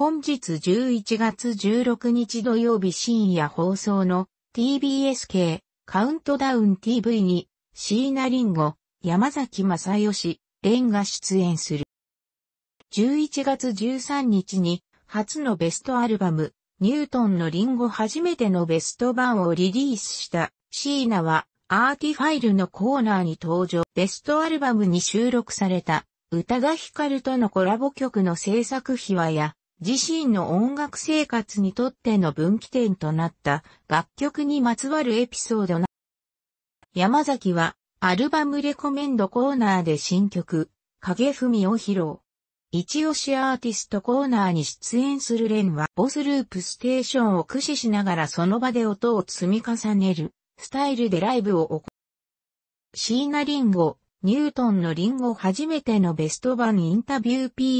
本日11月16日土曜日深夜放送の TBS 系カウントダウン TV に椎名林檎、山崎正義、ンが出演する。11月13日に初のベストアルバム、ニュートンのリンゴ初めてのベスト版をリリースした椎名はアーティファイルのコーナーに登場。ベストアルバムに収録された歌が光とのコラボ曲の制作秘話や自身の音楽生活にとっての分岐点となった楽曲にまつわるエピソードな。山崎はアルバムレコメンドコーナーで新曲、影踏みを披露。一押しアーティストコーナーに出演するレンは、ボスループステーションを駆使しながらその場で音を積み重ねる、スタイルでライブを行う。シーナリンゴ、ニュートンのリンゴ初めてのベスト版インタビュー PR